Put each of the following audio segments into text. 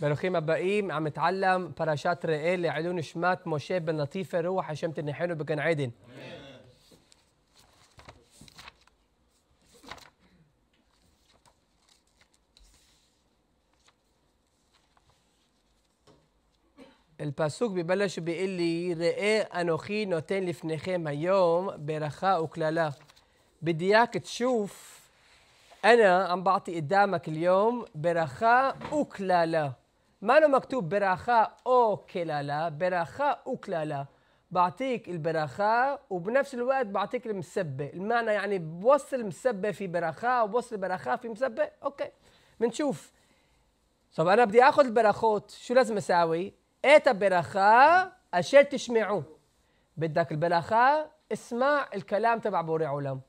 بروخيم باقيم عم نتعلم باراشات رئيل علون شمات موشي بن لطيفة روح هشام تنحينه بجن عدن الباسوك ببلش بيقول لي رئي أنوخي نوتين لفنيخيم היום ברכה וקללה. بدي إياك تشوف أنا عم بعطي قدامك اليوم برخاء وكلالة ما له مكتوب براخاء او كلالا براخاء كلالا بعطيك البراخاء وبنفس الوقت بعطيك المسبة المعنى يعني بوصل مسبة في براخاء وبوصل براخاء في مسبة اوكي بنشوف طب انا بدي اخذ البراخوت شو لازم اساوي ايتا براخاء اشير تشمعوه بدك البراخاء اسمع الكلام تبع بوري علم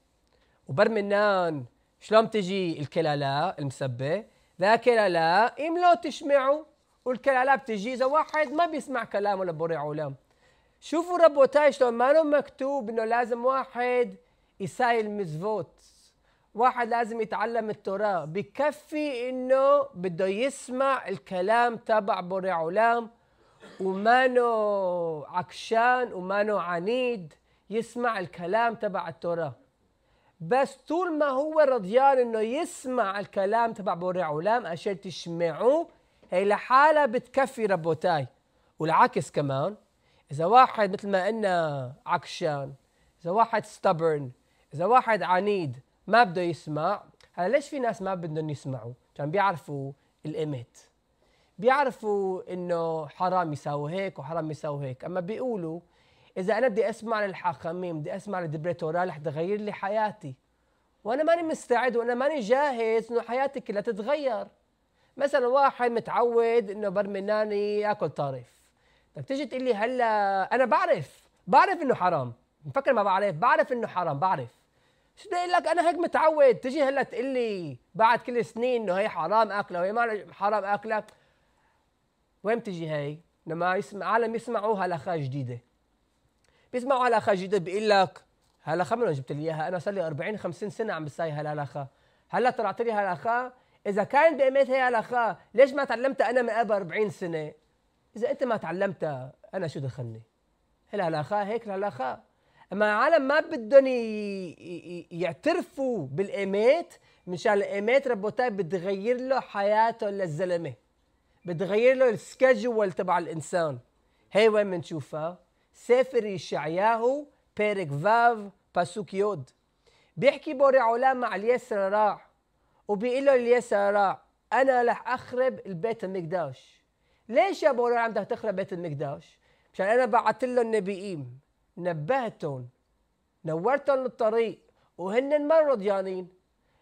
وبرمنان شلون تجي الكلالا المسبة ذا كلالا ام لو تشمعوا والكلالاب تجي اذا واحد ما بيسمع كلامه لبوري بريع علام شوفوا ربوتاي شلون ما مكتوب انه لازم واحد يسايل مزفوت واحد لازم يتعلم التوراة بكفي انه بده يسمع الكلام تبع بري علام ومانو عكشان ومانو عنيد يسمع الكلام تبع التوراة بس طول ما هو رضيان انه يسمع الكلام تبع بوري علام اشياء تشمعوه هي لحالها بتكفي ربوتاي والعكس كمان اذا واحد مثل ما قلنا عكشان اذا واحد ستبرن اذا واحد عنيد ما بده يسمع هلا ليش في ناس ما بدهم يسمعوا عشان بيعرفوا القيمت بيعرفوا انه حرام يساوي هيك وحرام يساوي هيك اما بيقولوا اذا انا بدي اسمع للحاخامين بدي اسمع للدبريتورال رح تغير لي حياتي وانا ماني مستعد وانا ماني جاهز انه حياتي كلها تتغير مثلا واحد متعود انه برمناني ياكل طارف طب تيجي تقول لي هلا انا بعرف بعرف انه حرام مفكر ما بعرف بعرف انه حرام بعرف شو بدي اقول لك انا هيك متعود تجي هلا تقول لي بعد كل سنين انه هي حرام اكله وهي ما حرام اكله وين تجي هي لما يسمع عالم يسمعوا هلخه جديده بيسمعوا هلخه جديده بيقول لك هلا من وين جبت لي اياها انا صار لي 40 50 سنه عم بساي هالهلخه هلا طلعت لي هلخه اذا كان بقيمتها هي علاقه ليش ما تعلمتها انا من قبل 40 سنه اذا انت ما تعلمتها انا شو دخلني العلاقه هيك العلاقه اما العالم ما بدهم يعترفوا بالقيمات مشان القيمات ربوتاي بتغير له حياته للزلمه بتغير له السكجول تبع الانسان هي وين بنشوفها سافر يشعياهو بيرك فاف يود بيحكي بوري علا مع اليسرى راح وبيقول له اليسارع انا رح اخرب البيت المقدس ليش يا ابو هريره عم تخرب بيت المقدس مشان انا بعثت له النبيين نبهتهم نورتهم الطريق وهن ما رضيانين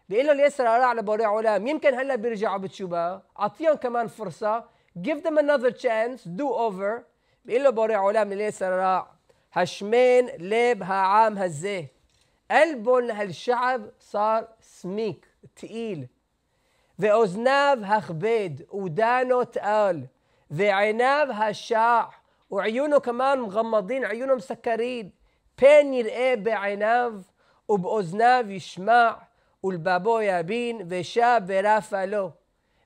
بيقول له اليسرى راع لبوري علام يمكن هلا بيرجعوا بتشوبا اعطيهم كمان فرصه give them another chance do over بيقول له بوري علام اليسرى راع هشمين ليب عام هزيه قلبهم لهالشعب صار سميك תעיל, ואוזניו הכבד, ודנו תעל, ועיניו השע, ועיונו כמן מגמדין, עיונו مسكرين פן יראה בעיניו, ובאוזניו ישמע, والبابو يابين وشاب رافع له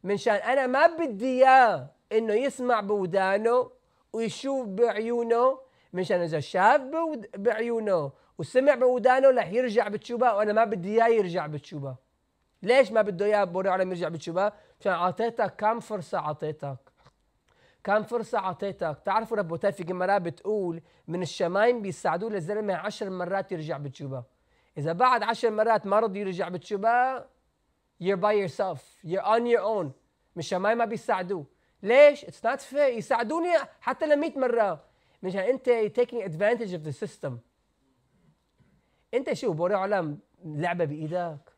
منشان انا ما بدي اياه انه يسمع بودانه ويشوف بعيونه منشان اذا شاف بعيونه وسمع بودانه رح يرجع بتشوبه وانا ما بدي اياه يرجع بتشوبه ليش ما بده اياه بوري على يرجع بالشباب مشان اعطيتك كم فرصه اعطيتك كم فرصة أعطيتك تعرفوا رب في جمرة بتقول من الشمايم بيساعدوا للزلمة عشر مرات يرجع بتشوبة إذا بعد عشر مرات ما رضي يرجع بتشوبة you're by yourself you're on your own من الشمايم ما بيساعدوه ليش؟ it's not fair يساعدوني حتى ل 100 مرة مشان أنت taking advantage of the system أنت شو بوري علم لعبة بإيدك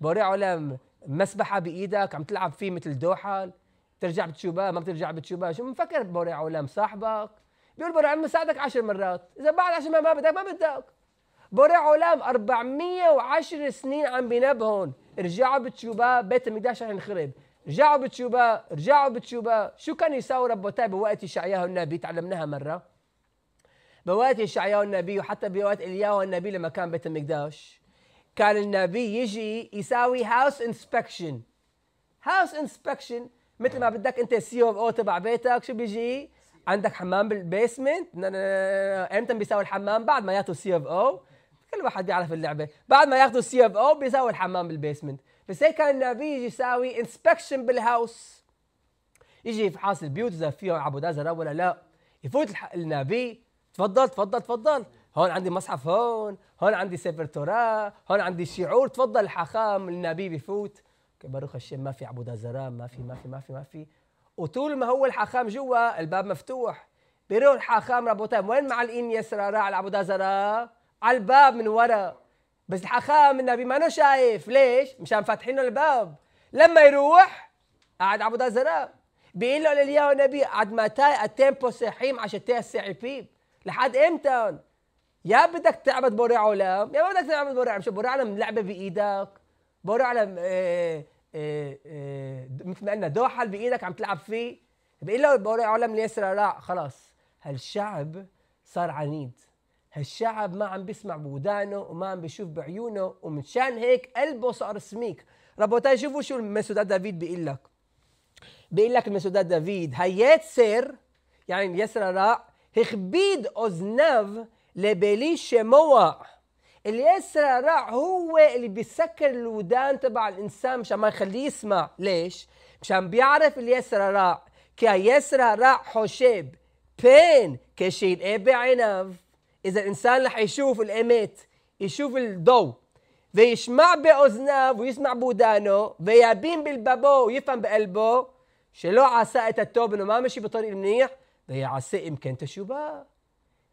بوري على مسبحه بايدك عم تلعب فيه مثل دوحل بترجع بتشوبها ما بترجع بتشوبها شو مفكر بوري علام صاحبك بيقول بوري علام ساعدك 10 مرات اذا بعد 10 مرات ما بدك ما بدك بوري علام 410 سنين عم بينبهن رجعوا بتشوبها بيت المقدس رح ينخرب رجعوا بتشوبها رجعوا بتشوبها شو كان يساوي ربوتاي بوقت يشعياه النبي تعلمناها مره بوقت يشعياه النبي وحتى بوقت الياه النبي لما كان بيت المقدس كان النبي يجي يساوي هاوس انسبكشن هاوس انسبكشن مثل ما بدك انت سي او او تبع بيتك شو بيجي عندك حمام بالبيسمنت امتى بيساوي الحمام بعد ما ياخذوا سي او او كل واحد بيعرف اللعبه بعد ما ياخذوا سي اف او بيساوي الحمام بالبيسمنت بس هيك كان النبي يجي يساوي انسبكشن بالهاوس يجي يفحص البيوت اذا فيها عبودات زراب ولا لا يفوت النبي تفضل تفضل تفضل هون عندي مصحف هون هون عندي سفر توراه هون عندي شعور تفضل الحاخام النبي بفوت باروخ الشم ما في عبودة زرام ما في ما في ما في ما في وطول ما هو الحاخام جوا الباب مفتوح بيروح الحاخام ربوتان طيب. وين معلقين يسرى راع العبودة زرا على الباب من ورا بس الحاخام النبي ما شايف ليش مشان فاتحين الباب لما يروح قاعد عبودة زرا بيقول له للياهو النبي عد متى التيمبو سحيم عشان السعي بيب لحد امتى يا بدك تعبد بوري عالم يا ما بدك تعبد بوري عالم شو بوري عالم لعبه بايدك بوري عالم آه، آه، آه، مثل ما قلنا دوحل بايدك عم تلعب فيه بقول له بوري عالم ليسرى لا خلاص هالشعب صار عنيد هالشعب ما عم بيسمع بودانه وما عم بيشوف بعيونه ومنشان هيك قلبه صار سميك ربوتاي شوفوا شو المسودات دافيد بيقول لك بيقول لك المسودات دافيد هيات سير يعني يسرى راع هخبيد اوزناف لبيليه شموع اللي يسرع راع هو اللي بيسكر الودان تبع الانسان مشان ما يخليه يسمع ليش مشان بيعرف اللي يسرع راع كي يسرع راع حشيب بين كشيل ايه بعينف اذا الانسان رح يشوف الامت يشوف الضوء ويشمع بأذناب ويسمع بودانه ويبين بالبابو ويفهم بقلبه شلو عسى التوب انه ما مشي بطريق المنيح ويعسى عسى تشوبه شو بقى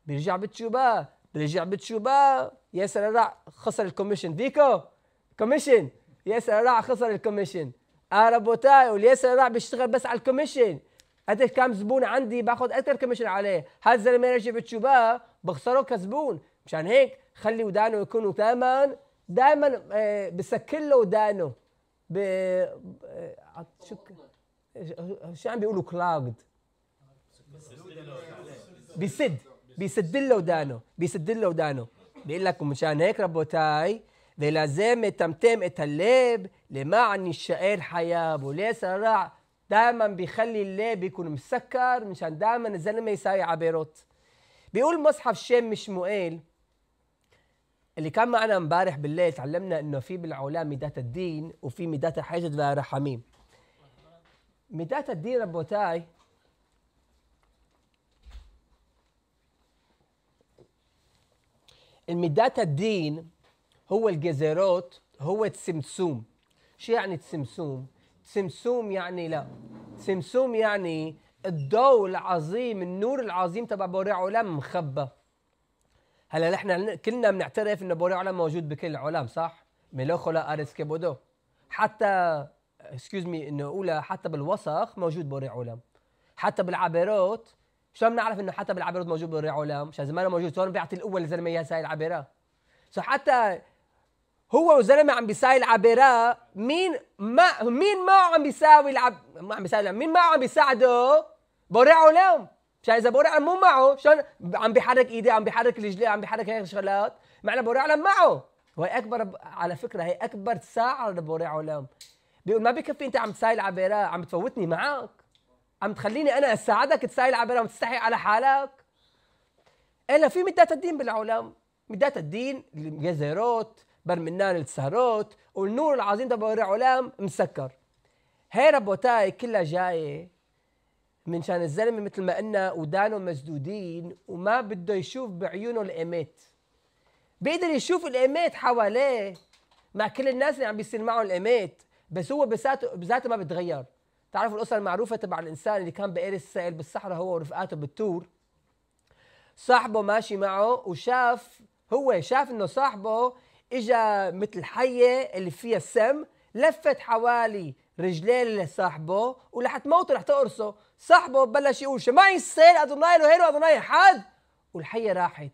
بيرجع بتشوبا بيرجع بتشوبا يا سرع خسر الكوميشن ديكو كوميشن يا سرع خسر الكوميشن اربوتاي واليا سرع بيشتغل بس على الكوميشن قدر كم زبون عندي باخذ اكثر كوميشن عليه هذا الزلمه يرجع بتشوبا بخسره كزبون مشان هيك خلي ودانه يكونوا دائما دائما آه، بسكر له ودانه ب آه، شو شو عم بيقولوا كلاغد بسد بيسد له ودانه بيسد له ودانه بيقول لك ومشان هيك ربوتاي ולזם تمتم מטמטם את הלב למען יישאר חייב دائما بيخلي الليب يكون مسكر مشان دائما الزلمه يساوي بيروت بيقول مصحف مش مؤيل اللي كان معنا امبارح بالليل تعلمنا انه في بالعلا ميدات الدين وفي ميدات الحجد والرحميم ميدات الدين ربوتاي الميداتا الدين هو الجزيروت هو السمسوم شو يعني تسمسوم؟ تسمسوم يعني لا تسمسوم يعني الضوء العظيم النور العظيم تبع بوري عالم مخبى هلا نحن كلنا بنعترف انه بوري عالم موجود بكل العالم صح؟ ميلوخو لا ارس كبودو حتى اكسكيوز مي انه اولى حتى بالوسخ موجود بوري عالم حتى بالعبيروت شلون بنعرف انه حتى بالعبيرات موجود بالرعوله مشان زمانه موجود شلون بيعطي القوه للزلمه اياها سايل عبيره سو حتى هو وزلمه عم بيسايل عبيره مين ما مين ما عم بيساوي العب ما عم بيساوي مين ما عم بيساعده علم مشان اذا بورعوله مو معه شلون عم بيحرك ايديه عم بيحرك رجليه عم بيحرك هيك شغلات معنى علم معه وهي اكبر على فكره هي اكبر ساعه علم بيقول ما بكفي انت عم تسايل عبيره عم تفوتني معك عم تخليني انا اساعدك تساعد على ما تستحي على حالك الا في مدات الدين بالعالم مدات الدين الجزيروت برمنان السهروت والنور العظيم تبع العالم مسكر هاي ربوتاي كلها جايه من شان الزلمه مثل ما قلنا ودانه مسدودين وما بده يشوف بعيونه الايمات بيقدر يشوف الايمات حواليه مع كل الناس اللي عم بيصير معهم الايمات بس هو بذاته بذاته ما بتغير تعرفوا القصه المعروفه تبع الانسان اللي كان بقير السائل بالصحراء هو ورفقاته بالتور صاحبه ماشي معه وشاف هو شاف انه صاحبه اجا مثل حيه اللي فيها السم لفت حوالي رجليه لصاحبه ولحت موته رح تقرصه صاحبه بلش يقول شمعي السيل له هيرو اظناي حد والحيه راحت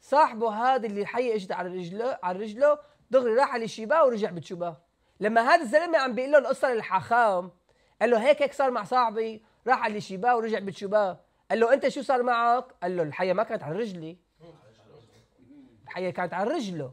صاحبه هذا اللي الحيه اجت على رجله على رجله دغري راح على شيباه ورجع بتشوبه لما هذا الزلمه عم بيقول له القصه للحاخام قال له هيك هيك صار مع صاحبي راح على شيباه ورجع بتشيباه قال له انت شو صار معك قال له الحيه ما كانت على رجلي الحيه كانت على رجله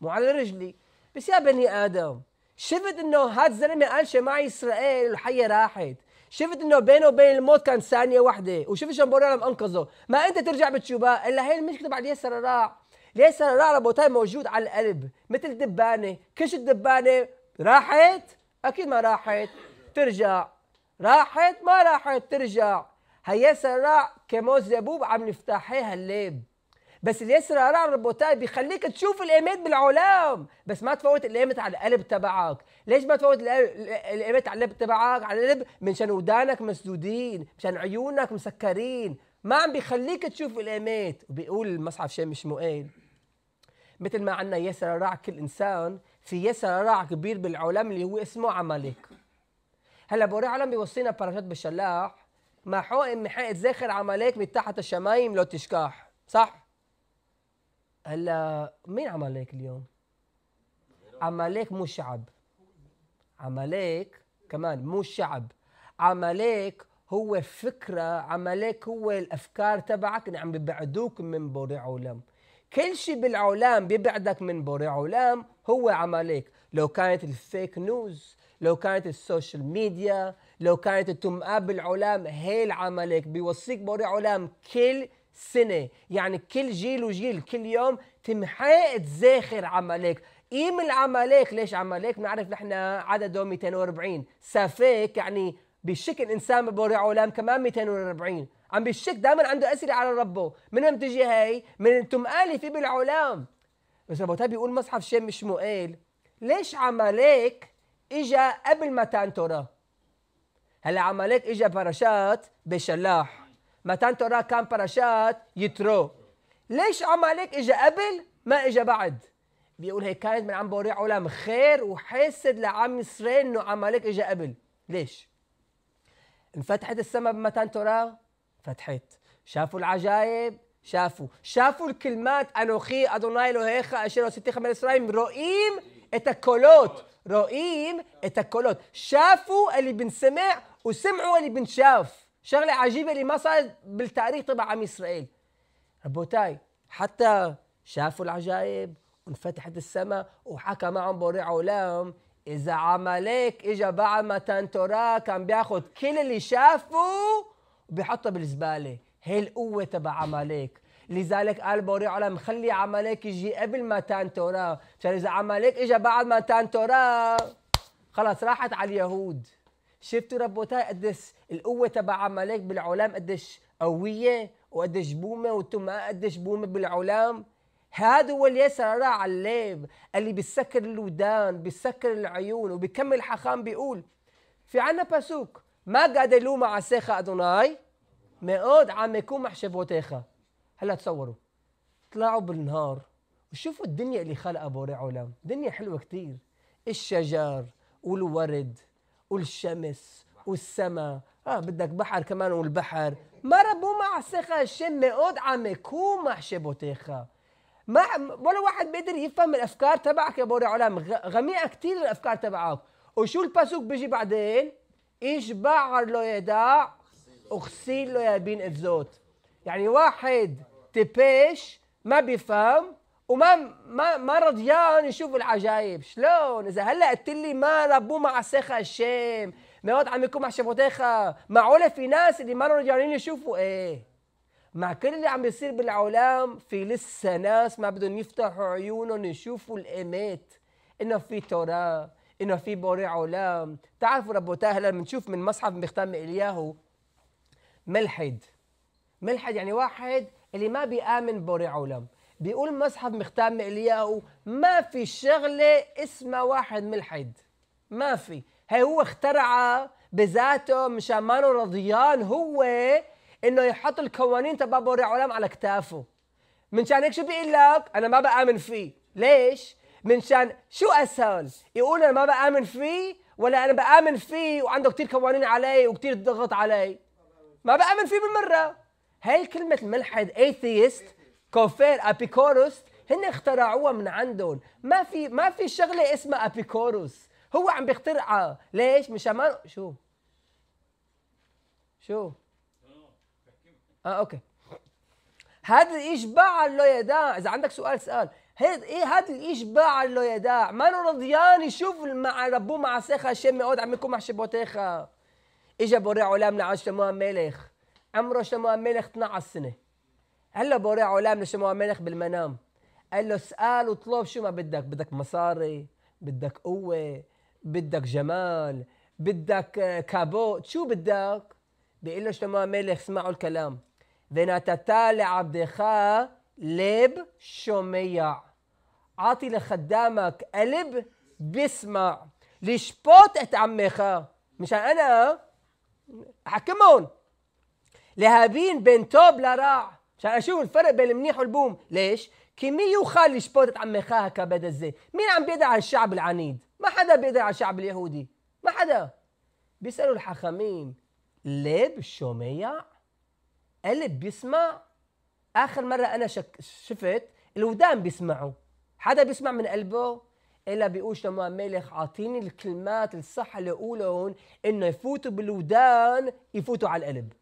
مو على رجلي بس يا بني ادم شفت انه هاد الزلمه قال معي اسرائيل الحياه راحت شفت انه بينه وبين الموت كان ثانيه واحده وشفت شمبوري لما انقذه ما انت ترجع بتشوبها الا هي المشكله بعد ياسر راع ياسر راع ربوتاي طيب موجود على القلب مثل دبانه كش الدبانه راحت اكيد ما راحت ترجع راحت ما راحت ترجع يسرى كموز زبوب عم نفتحيها الليب بس راع الروبوتات بيخليك تشوف الايمات بالعلام بس ما تفوت الايمت على القلب تبعك ليش ما تفوت الايمت على القلب تبعك على القلب منشان ودانك مسدودين مشان عيونك مسكرين ما عم بيخليك تشوف الايمات وبيقول المصحف مش مقيل مثل ما يسرى راع كل انسان في راع كبير بالعلام اللي هو اسمه عملك هلا بوري عالم بيوصينا بباراشات بالشلاح مع ام حائط زاخر عمالك من تحت الشمايم لو تشكاح صح هلا مين عمالك اليوم عمالك مو شعب عمالك كمان مو شعب عمالك هو فكرة عمالك هو الأفكار تبعك اللي عم ببعدوك من بوري عالم كل شيء بالعالم بيبعدك من بوري عالم هو عمالك لو كانت الفيك نيوز لو كانت السوشيال ميديا لو كانت تم اب العلام هيل عملك بيوصيك بوري علام كل سنة يعني كل جيل وجيل كل يوم تمحي تزاخر عملك قيم العمليك ليش عمليك بنعرف نحن عدده 240 سافيك يعني بشكل انسان بوري علام كمان 240 عم بشك دائما عنده اسئله على ربه منهم تجي هي من تمقالي في بالعلام بس ربوتها بيقول مصحف مش مؤيل ليش عمليك اجا قبل متان توراه هلا عماليك اجا باراشات بشلاح متان توراه كان باراشات يترو ليش عماليك اجا قبل ما اجا بعد بيقول هي كانت من عم بوري علم خير وحسد لعم اسرائيل انه عماليك اجا قبل ليش انفتحت السماء بمتان توراه فتحت شافوا العجائب شافوا شافوا الكلمات انوخي ادوناي هيخا اشيرو ستي من اسرائيل رؤيم اتا كولوت رائين التكولات شافوا اللي بنسمع وسمعوا اللي بنشاف شغلة عجيبة اللي ما صارت بالتاريخ تبع عم إسرائيل ربوتاي حتى شافوا العجائب وانفتحت السماء وحكى معهم بوري عولام إذا عمالك إجا بعد ما تنتورا كان بياخد كل اللي شافوا وبيحطه بالزبالة هي القوة تبع عمالك لذلك قال بوري العالم خلي عمالك يجي قبل ما تورا عشان اذا عمالك اجى بعد ما تورا خلص راحت على اليهود شفتوا ربوتاي قديش القوه تبع عمالك بالعلام قديش قويه وقديش بومه وانتم قديش بومه بالعلام هذا هو اللي يسرى على الليب اللي بيسكر الودان بيسكر العيون وبيكمل حخام بيقول في عنا باسوك ما قادلوا مع سيخة أدوناي مئود عم يكون محشبوتيخة هلا تصوروا طلعوا بالنهار وشوفوا الدنيا اللي خلقها بوري علام دنيا حلوة كتير الشجر والورد والشمس والسماء اه بدك بحر كمان والبحر مربو مع سخا شم قد عم يكون مع ما ولا واحد بيقدر يفهم الافكار تبعك يا بوري علام غميقه كثير الافكار تبعك وشو الباسوك بيجي بعدين ايش بعر له يدع وخسيل له يا بين يعني واحد تبيش ما بيفهم وما ما ما رضيان يشوف العجايب شلون اذا هلا قلت لي ما ربوه مع سيخا الشام مواد عم يكون مع شبوتيخا معقولة في ناس اللي ما رضيانين يشوفوا ايه مع كل اللي عم بيصير بالعالم في لسه ناس ما بدهم يفتحوا عيونهم يشوفوا الايمات انه في توراه انه في بوري عالم تعرفوا ربوتاه هلا بنشوف من مصحف بختام الياهو ملحد ملحد يعني واحد اللي ما بيآمن بوري عولم بيقول مصحف مختام إلياهو ما في شغلة اسمها واحد ملحد ما في هي هو اخترعها بذاته مشان ما رضيان هو انه يحط القوانين تبع بوري عولم على كتافه منشان هيك شو بيقول لك انا ما بآمن فيه ليش منشان شو اسهل يقول انا ما بآمن فيه ولا انا بآمن فيه وعنده كثير قوانين علي وكثير ضغط علي ما بآمن فيه بالمره هاي كلمة الملحد ايثيست كوفير ابيكوروس هن اخترعوها من عندهم ما في ما في شغلة اسمها ابيكوروس هو عم بيخترعها ليش مشان ما شو شو اه اوكي هذا الاشباع اللي يداع اذا عندك سؤال سؤال إيه هذا ايه هاد الاشباع اللي يداع ما رضيان يشوف مع ربو مع سيخة شمي يقعد عم يكون مع شبوتيخة اجا بوري علام لعشت مهام ملك عمره شموع الملك 12 سنه قال له بوري علام لشموع الملك بالمنام قال له اسال واطلب شو ما بدك بدك مصاري بدك قوه بدك جمال بدك آه، كابو شو بدك بيقول له شموع الملك اسمعوا الكلام ונתתה לעבדך לב شوميع עתי لخدامك قلب בסמע. ليش بوت עמך. مشان انا احكمهم لهابين بين توب لراع مشان اشوف الفرق بين المنيح والبوم ليش كمية وخالي شبوتت عم خاها كبد الزي مين عم بيدعي على الشعب العنيد ما حدا بيدعي على الشعب اليهودي ما حدا بيسألوا الحخامين ليب الشوميع قلب بيسمع اخر مره انا شك شفت الودان بيسمعوا حدا بيسمع من قلبه الا بيقول شلما مالك اعطيني الكلمات الصح اللي اقولهم انه يفوتوا بالودان يفوتوا على القلب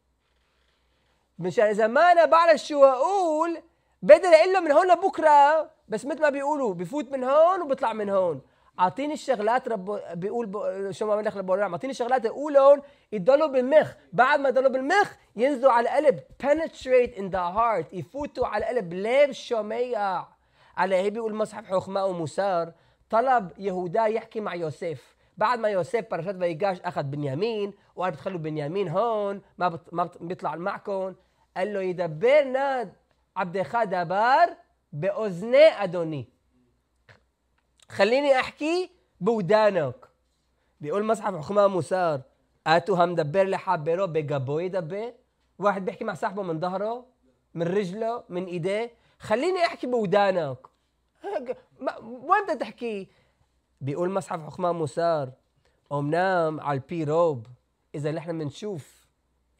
مشان يعني اذا ما انا بعرف شو اقول بقدر اقول له من هون لبكره بس مثل ما بيقولوا بفوت من هون وبطلع من هون اعطيني الشغلات رب بيقول ب... شو ما بنخ لبورام نعم، اعطيني الشغلات اقولهم يضلوا بالمخ بعد ما يضلوا بالمخ ينزلوا على القلب penetrate in the heart يفوتوا على القلب ليه بالشميع على هي بيقول مصحف حخماء ومسار طلب يهودا يحكي مع يوسف بعد ما يوسف برشات ويجاش اخذ بنيامين وقال بتخلوا بنيامين هون ما بت... ما بت... بيطلع معكم قال له يدبرنا عبد دبر باذني ادوني خليني احكي بودانك بيقول مصحف حكمه مسار اتو دبر لي حبيرو بجابو يدبر واحد بيحكي مع صاحبه من ظهره من رجله من ايديه خليني احكي بودانك وين بدك تحكي بيقول مصحف حكمة مسار امنام على البي روب اذا نحن بنشوف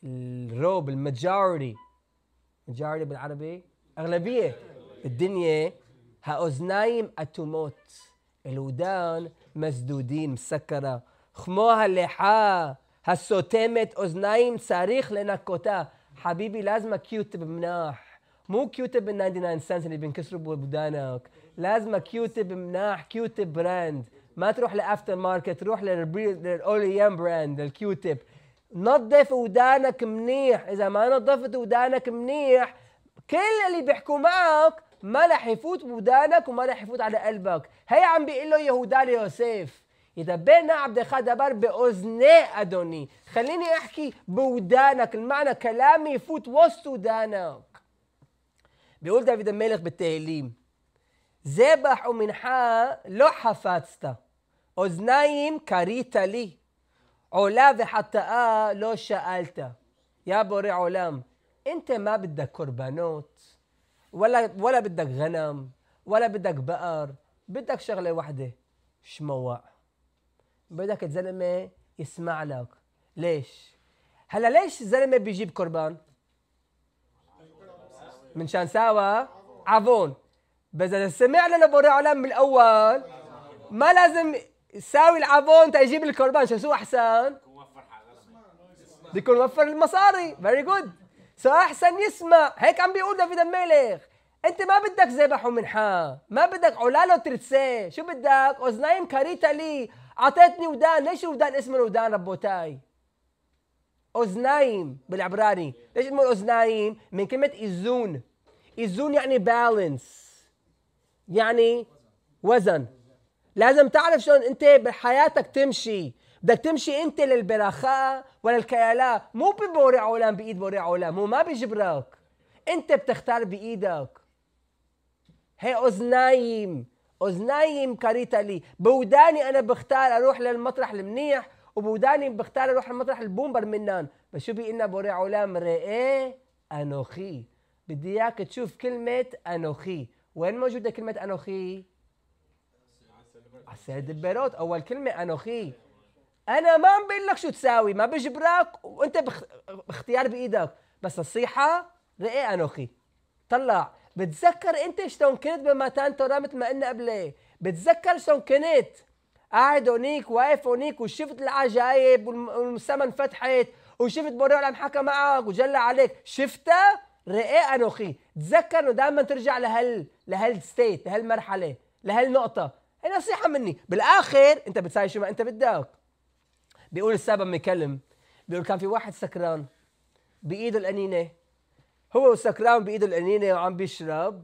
الروب الماجورتي ماجوريتي بالعربي اغلبيه الدنيا هاوزنايم اتوموت الودان مسدودين مسكره خموها اللحى هالسوتمت أوزنايم صريخ لنكوتا حبيبي لازمك كيوتب مناح مو كيوتب ال 99 سنت اللي بينكسروا بودانك لازم كيوتيب مناح كيوتيب براند ما تروح لافتر ماركت روح للاولي ام براند الكيو نظف ودانك منيح اذا ما نظفت ودانك منيح كل اللي بيحكوا معك ما رح يفوت بودانك وما رح يفوت على قلبك هي عم بيقول له يهوداني يوسف يدبرنا عبد خدبر بأذني أدوني خليني أحكي بودانك المعنى كلامي يفوت وسط ودانك بيقول دافيد الملك بالتهليم ذبح ومنحة לא חפצת, אוזניים כרית לי, עולה וחטאה لو שאלת. يا بوري علام انت ما بدك كربانات ولا ولا بدك غنم ولا بدك بقر بدك شغله واحده شموع بدك الزلمه يسمع لك ليش هلا ليش الزلمه بيجيب قربان من شان ساوى عفون بس اذا سمعنا لبوري عالم من الاول ما لازم يساوي العفون تجيب الكربان شو احسن؟ بيكون وفر المصاري فيري جود سو احسن يسمع هيك عم بيقول دافيد الملك انت ما بدك ذبح ومنحة ما بدك علالو ترتسي شو بدك اوزنايم كاريتا لي اعطيتني ودان ليش ودان اسمه ودان ربوتاي اوزنايم بالعبراني ليش اسمه اوزنايم؟ من كلمه ايزون ايزون يعني بالانس يعني وزن لازم تعرف شلون انت بحياتك تمشي بدك تمشي انت للبرخاء ولا الكيالاء مو ببورع عولام بايد بورع عولام مو ما بيجبرك انت بتختار بايدك هي اذنايم اذنايم كاريتا لي بوداني انا بختار اروح للمطرح المنيح وبوداني بختار اروح للمطرح البومبر منان بس شو بوري بورع ري رئي انوخي بدي اياك تشوف كلمه انوخي وين موجوده كلمه انوخي على عسيد البيروت اول كلمه انوخي انا ما عم بقول لك شو تساوي ما بجبرك وانت بخ... باختيار بايدك بس الصيحه رأي انوخي طلع بتذكر انت شلون كنت بمتان توراه مثل ما قلنا قبل بتذكر شلون كنت قاعد هونيك واقف هونيك وشفت العجائب والسما انفتحت وشفت بوريو عم حكى معك وجلى عليك شفتها رئي انوخي تذكر انه دائما ترجع لهال لهال ستيت لهالمرحله لهالنقطه هي نصيحه مني بالاخر انت بتساوي شو ما انت بدك بيقول السابا مكلم بيقول كان في واحد سكران بايده القنينه هو سكران بايده القنينه وعم بيشرب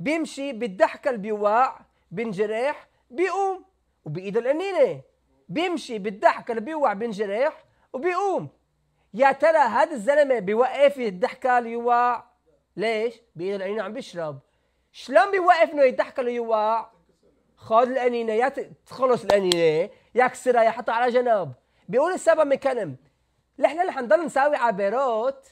بيمشي بيتدحكل بيوع بينجرح بيقوم وبايده القنينه بيمشي بيتدحكل بيوع بينجرح وبيقوم يا ترى هذا الزلمه بيوقف يتدحكى ليوع ليش؟ بايد القنينه عم بيشرب شلون بيوقف انه يضحك ليوع؟ خذ القنينه يا تخلص القنينه يا كسرها يا حطها على جنب بيقول السبب مكنم نحن اللي حنضل نساوي على بيروت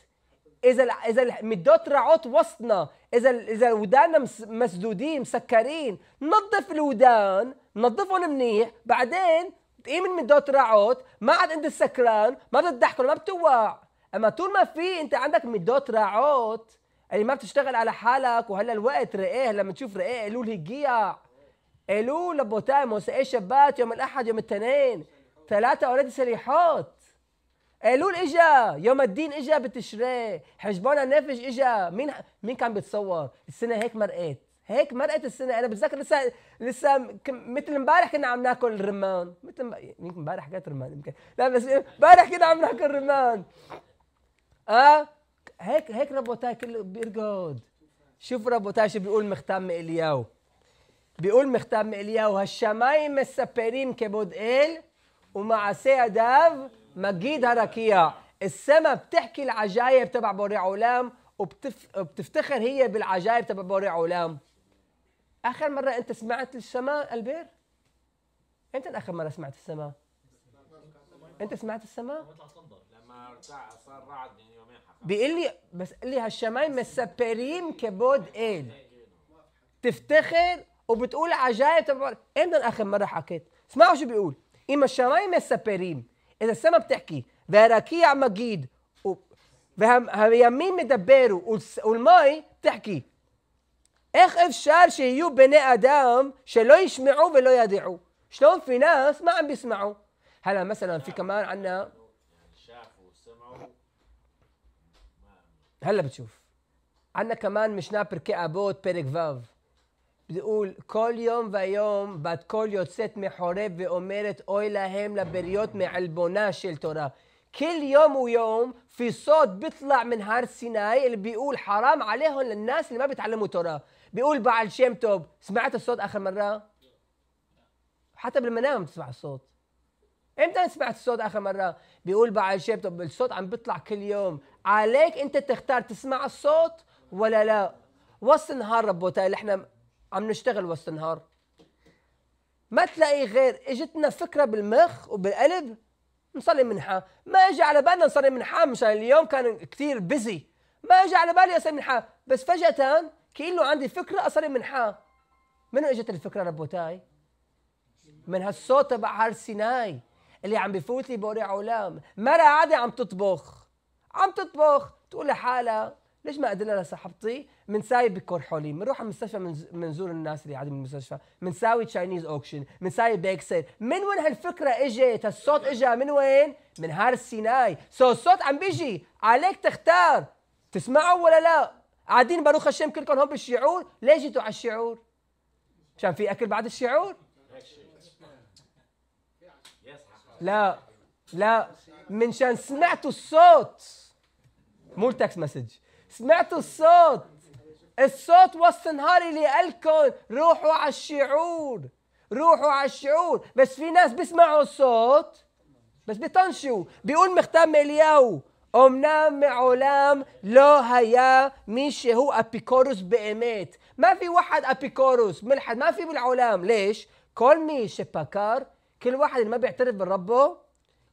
اذا الـ اذا المدوت رعوت وسطنا اذا اذا ودانا مسدودين مسكرين نظف الودان نظفهم منيح بعدين بتآمن من دوت رعوت ما عاد انت سكران ما بتضحكوا ما بتوقع اما طول ما في انت عندك دوت رعوت اللي يعني ما بتشتغل على حالك وهلا الوقت رقيه لما تشوف رقيه قالوا لي جيع قالوا لبوتايموس ايه شبات يوم الاحد يوم الاثنين ثلاثة اولاد سليحات قالوا اجا يوم الدين اجا بتشري حجبونا النافج اجا مين مين كان بيتصور السنه هيك مرقت هيك مرقت السنه انا بتذكر لسه لسه مثل امبارح كنا عم ناكل الرمان مثل يمكن امبارح كانت رمان يمكن لا بس امبارح كنا عم ناكل رمان اه هيك هيك ربوتاي كله بيرقد شوف ربوتاي شو بيقول مختام الياو بيقول مختام الياو هالشمايم السبيريم كبود ال ومع سيداف مجيد هركيا السما بتحكي العجايب تبع بوري علام وبتف... وبتفتخر هي بالعجايب تبع بوري علام اخر مره انت سمعت السماء البير امتى اخر مره سمعت السماء انت سمعت السماء لما صار رعد من يومين بيقول لي بس قال لي هالشمايم مسبريم كبود ايل تفتخر وبتقول عجائب تبع امتى اخر مره حكيت اسمعوا شو بيقول اما الشمايم مسبريم اذا السماء بتحكي وركيع مجيد وهم يمين مدبره والماي بتحكي איך אפשר שיהיו בני אדם שלא ישמעו ולא ידעו? שלום פינס, מה הם ביסמעו? هلا مثلا في كمان عندنا شافوا سمعوا هلا بتشوف عندنا كمان مشنا بركي ابوت بيرك فاف بتقول כל יום ויום בת קול יוצאת מחורב ואומרת אוי להם לבריות מעלבונה של תורה. كل يوم ويوم في صوت بيطلع من هار سيناي اللي بيقول حرام عليهم للناس اللي ما بيتعلموا توراه بيقول بعد شيم توب سمعت الصوت اخر مره حتى بالمنام بتسمع الصوت امتى سمعت الصوت اخر مره بيقول بعد شيم توب الصوت عم بيطلع كل يوم عليك انت تختار تسمع الصوت ولا لا وسط النهار ربوتا اللي احنا عم نشتغل وسط النهار ما تلاقي غير اجتنا فكره بالمخ وبالقلب نصلي منحة ما اجى على بالنا نصلي منحة مشان اليوم كان كثير بيزي ما اجى على بالي اصلي منحة بس فجأة كأنه عندي فكرة أصلا منحة من اجت الفكرة ربوتاي؟ من هالصوت تبع حار سيناي اللي عم بفوت لي بوري علام مرة قاعدة عم تطبخ عم تطبخ تقول لحالها ليش ما قدرنا لها لصاحبتي منساي بكور حولي بنروح على المستشفى منزور الناس اللي قاعدين بالمستشفى بنساوي تشاينيز اوكشن بنساوي بيك سيل من وين هالفكره اجت هالصوت اجى من وين من هار سيناي سو الصوت عم بيجي عليك تختار تسمعه ولا لا قاعدين باروخ الشم كلكم هون بالشعور ليش جيتوا على الشعور عشان في اكل بعد الشعور لا لا من شان سمعتوا الصوت مو التكست مسج سمعتوا الصوت الصوت وسط نهاري اللي قالكم روحوا على الشعور روحوا على الشعور بس في ناس بيسمعوا الصوت بس بيطنشوا بيقول مختام الياو אמנם מעולם לא היה מישהו אפיקורוס באמת. מה في واحد אפיקורוס, מלחד, מה في بالعולם, ليش? כל מי שפקר, כל واحد اللي ما بيعترف بربه,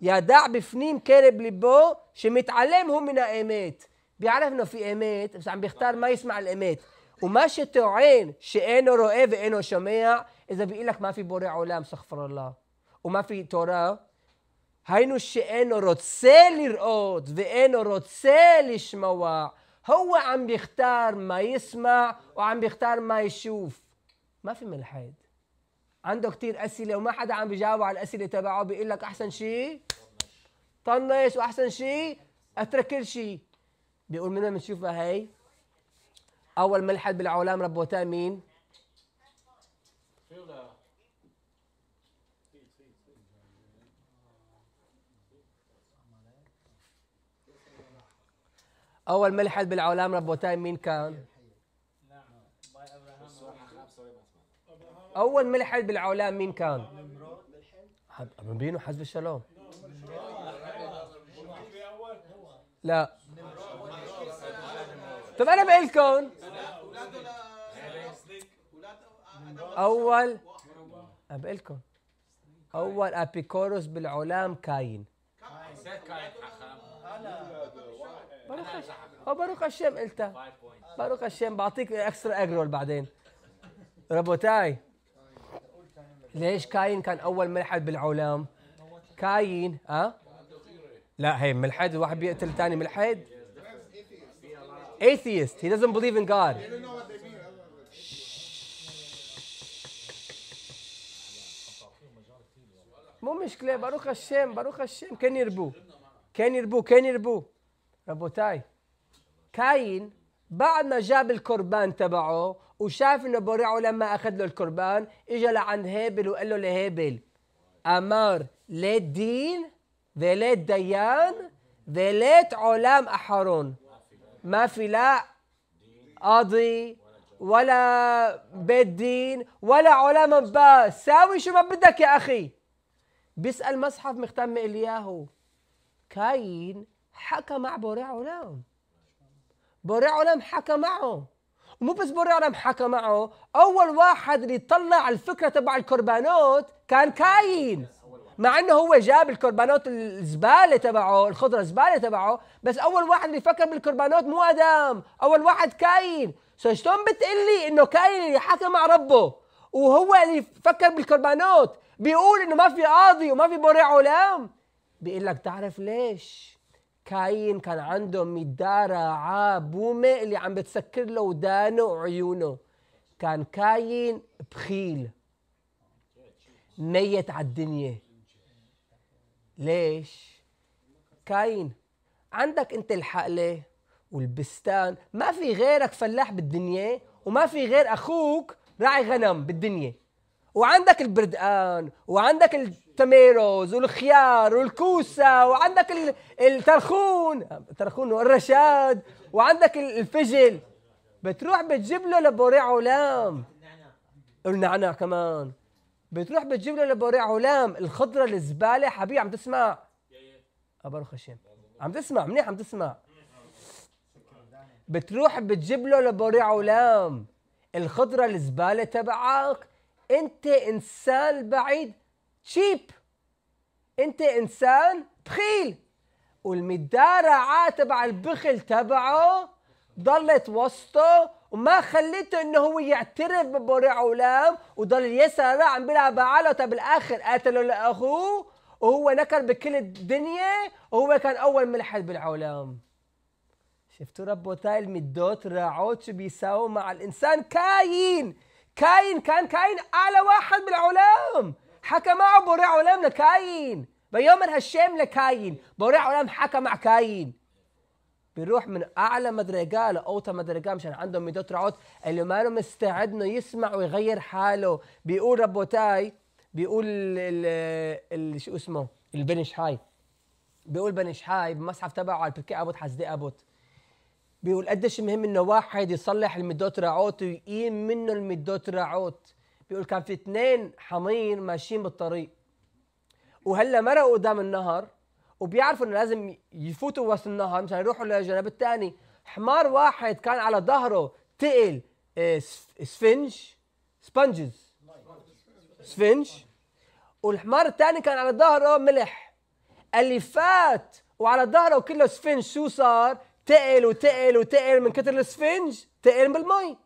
ידע בפנים כלב ליבו שמתעלם הוא מן האמת. بيعرف انه في אמת, بس عم بيختار ما يسمع الأמת. ומה שטוען שאינו רואה ואינו שומע, إذا بيقول لك ما في בורא עולם, סחפר الله. وما في תורה, היינו שאינו רוצה לראות ואינו רוצה לשמוע, هو عم بيختار ما يسمع وعم بيختار ما يشوف ما في ملحد عنده كتير أسئلة وما حدا عم بيجاوب على الأسئلة تبعه بيقول لك أحسن شيء طنش وأحسن شيء أترك كل شيء بيقول منا بنشوفها هي أول ملحد بالعالم ربوتاه مين؟ أول ملحد بالعالم بالعولام ربوتاي مين كان؟ أول ملحد بالعولام مين كان؟ بينو حزب الشلوم لا طب أنا بقول لكم أول أنا بقول لكم أول أبيكوروس بالعلام كاين باروخ هو باروخ هشام قلتها باروخ هشام بعطيك اكسترا اجرول بعدين ربوتاي ليش كاين كان اول ملحد بالعولام كاين ها أه؟ لا هي ملحد واحد بيقتل ثاني ملحد atheist he doesn't believe in god مو مشكله باروخ الشام باروخ الشام كان يربو كان يربو كان يربو ربوتاي كاين بعد ما جاب القربان تبعه وشاف انه بوريعه لما اخذ له القربان اجى لعند هابل وقال له لهابل امر ليت دين وليت ديان وليت علام احرون ما في لا قاضي ولا بيت دين ولا علماء باس ساوي شو ما بدك يا اخي بيسال مصحف مختم الياهو كاين حكى مع بوري عولام بوري عولام حكى معه ومو بس بوري عالم حكى معه اول واحد اللي طلع الفكره تبع الكربانات كان كاين مع انه هو جاب الكربانات الزباله تبعه الخضره الزباله تبعه بس اول واحد اللي فكر بالكربانات مو ادم اول واحد كاين سو شلون بتقلي انه كاين اللي حكى مع ربه وهو اللي فكر بالكربانات بيقول انه ما في قاضي وما في بوري عالم بيقول لك تعرف ليش كاين كان عنده مدارة عابومة اللي عم بتسكر له ودانه وعيونه كان كاين بخيل ميت على الدنيا ليش؟ كاين عندك انت الحقلة والبستان ما في غيرك فلاح بالدنيا وما في غير اخوك راعي غنم بالدنيا وعندك البردقان وعندك التميروز والخيار والكوسة وعندك الترخون الترخون والرشاد وعندك الفجل بتروح بتجيب له لبوري علام النعناع كمان بتروح بتجيب له لبوري علام الخضرة الزبالة حبيبي عم تسمع أبو خشم عم تسمع منيح عم تسمع بتروح بتجيب له لبوري علام الخضرة الزبالة تبعك انت انسان بعيد شيب انت انسان بخيل والمدارعة تبع البخل تبعه ضلت وسطه وما خليته انه هو يعترف ببورع عولام وضل يسرع عم بيلعب على طب بالاخر قتله لاخوه وهو نكر بكل الدنيا وهو كان اول ملحد بالعولام شفتوا ربوتاي مدوت راعوت شو بيساووا مع الانسان كاين كاين كان كاين أعلى واحد العلام حكى معه بوري علام لكاين بيوم من هالشام لكاين بوري علام حكى مع كاين بيروح من اعلى مدرجه لاوطى مدرجه مشان عندهم ميدوت رعوت اللي له مستعد انه يسمع ويغير حاله بيقول ربوتاي بيقول ال ال شو اسمه البنش هاي بيقول بنش هاي بمصحف تبعه على البركي ابوت حسدي ابوت بيقول قديش مهم انه واحد يصلح المدوت رعوت ويقيم منه المدوت رعوت بيقول كان في اثنين حمير ماشيين بالطريق وهلا مرقوا قدام النهر وبيعرفوا انه لازم يفوتوا وسط النهر مشان يروحوا للجانب الثاني حمار واحد كان على ظهره تقل آه، سفنج سبنجز سفنج والحمار الثاني كان على ظهره ملح اللي فات وعلى ظهره كله سفنج شو صار؟ تقل وتقل وتقل من كتر الاسفنج تقل بالمي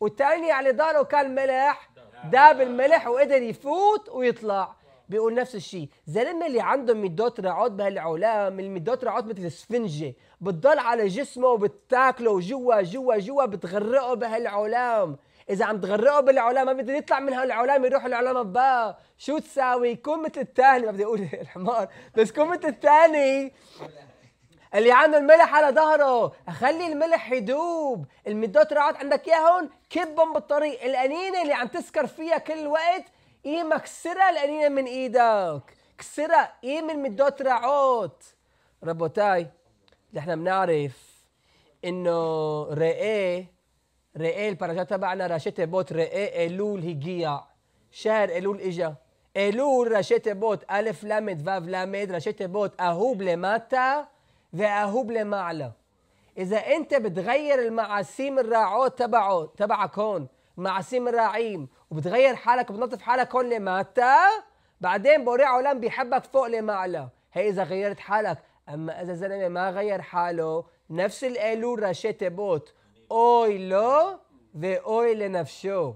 والتاني على ظهره كان ملح داب الملح وقدر يفوت ويطلع بيقول نفس الشيء زلمه اللي عنده ميدوت رعود بهالعلام الميدوت رعود مثل السفنجه بتضل على جسمه وبتاكله وجوا جوا جوا بتغرقه بهالعلام اذا عم تغرقه بالعلام ما بده يطلع من هالعلام يروح العلام بقى شو تساوي كون مثل الثاني ما بدي اقول الحمار بس كون مثل الثاني اللي عامل الملح على ظهره اخلي الملح يدوب المدات راحت عندك هون كبهم بالطريق الأنينة اللي عم تسكر فيها كل الوقت قيمة كسرها الأنينة من ايدك كسرها قيم المدات راعوت ربوتاي نحن بنعرف انه رئي رئي البرجات تبعنا راشيتي بوت رئي ايلول هيجيع شهر ايلول اجا ايلول راشيتي بوت الف لامد فاف لامد راشيتي بوت اهوب لماتا ذاهب لمعلى إذا أنت بتغير المعاسيم الراعوت تبعه تبعك هون معاسيم الراعيم وبتغير حالك وبتنظف حالك هون لمتى بعدين بوري عالم بيحبك فوق لمعلى هي إذا غيرت حالك أما إذا زلمة ما غير حاله نفس الالور رشيت بوت أوي لو ذي لنفسه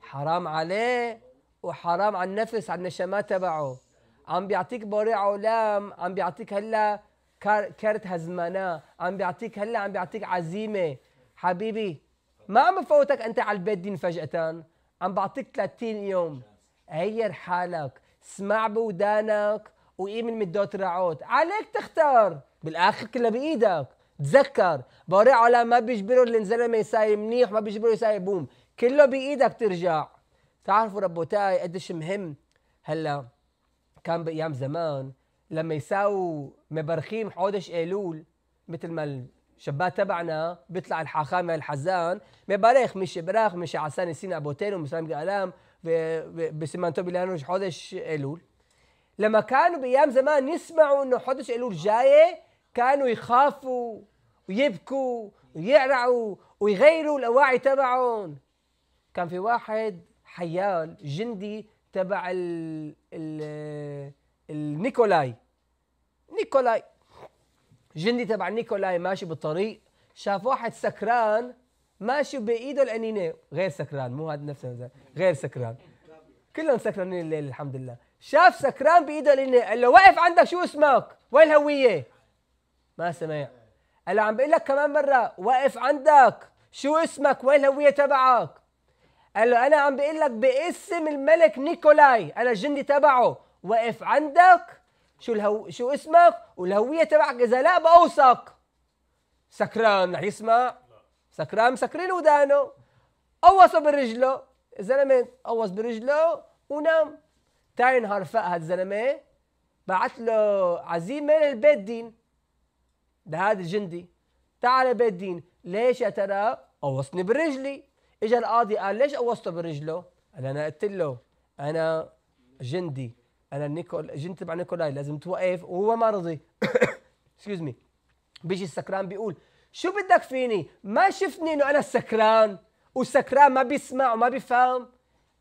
حرام عليه وحرام على النفس على النشمات تبعه عم بيعطيك بوري عالم عم بيعطيك هلا كارت هزمناه عم بيعطيك هلا عم بيعطيك عزيمه حبيبي ما عم بفوتك انت على البيت دين فجاه عم بعطيك 30 يوم غير حالك اسمع بودانك وقيم الدوت رعوت عليك تختار بالاخر كلها بايدك تذكر بوري على ما بيجبروا الزلمه يساي منيح ما بيجبروا يساي بوم كله بايدك ترجع تعرفوا ربوتاي قديش مهم هلا كان بايام زمان لما يساووا مبرخيم حودش ايلول مثل ما الشباب تبعنا بيطلع الحاخامي الحزان مبرخ مش براخ مش عسان سينا ابوتينو مسلم قلام بسمانتو لانوش حودش ايلول لما كانوا بايام زمان يسمعوا انه حودش ايلول جايه كانوا يخافوا ويبكوا ويعرعوا ويغيروا الاواعي تبعهم كان في واحد حيال جندي تبع ال ال النيكولاي نيكولاي جندي تبع نيكولاي ماشي بالطريق شاف واحد سكران ماشي بايده الانينه غير سكران مو هذا نفسه غير سكران كلهم سكرانين الليل الحمد لله شاف سكران بايده الانينه قال له وقف عندك شو اسمك وين الهويه ما سمع قال له عم بقول لك كمان مره وقف عندك شو اسمك وين الهويه تبعك قال له انا عم بقول لك باسم الملك نيكولاي انا الجندي تبعه واقف عندك شو الهو... شو اسمك والهويه تبعك اذا لا بقوصك سكران رح يسمع سكران مسكرين ودانه قوص برجله الزلمه قوص برجله ونام تاني نهار فاق هالزلمه بعت له عزيمه للبيت دين لهذا الجندي تعال بيت دين ليش يا ترى قوصني برجلي اجى القاضي قال ليش قوصته برجله قال انا قلت له انا جندي انا نيكول جنت تبع نيكولاي لازم توقف وهو ما رضي اكسكيوز مي بيجي السكران بيقول شو بدك فيني ما شفتني انه انا سكران وسكران ما بيسمع وما بيفهم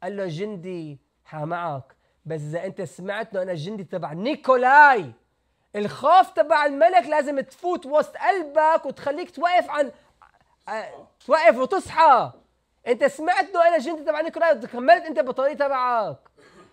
قال له جندي معك بس اذا انت سمعت انه انا جندي تبع نيكولاي الخوف تبع الملك لازم تفوت وسط قلبك وتخليك توقف عن توقف وتصحى انت سمعت انه انا جندي تبع نيكولاي كملت انت بطريقه تبعك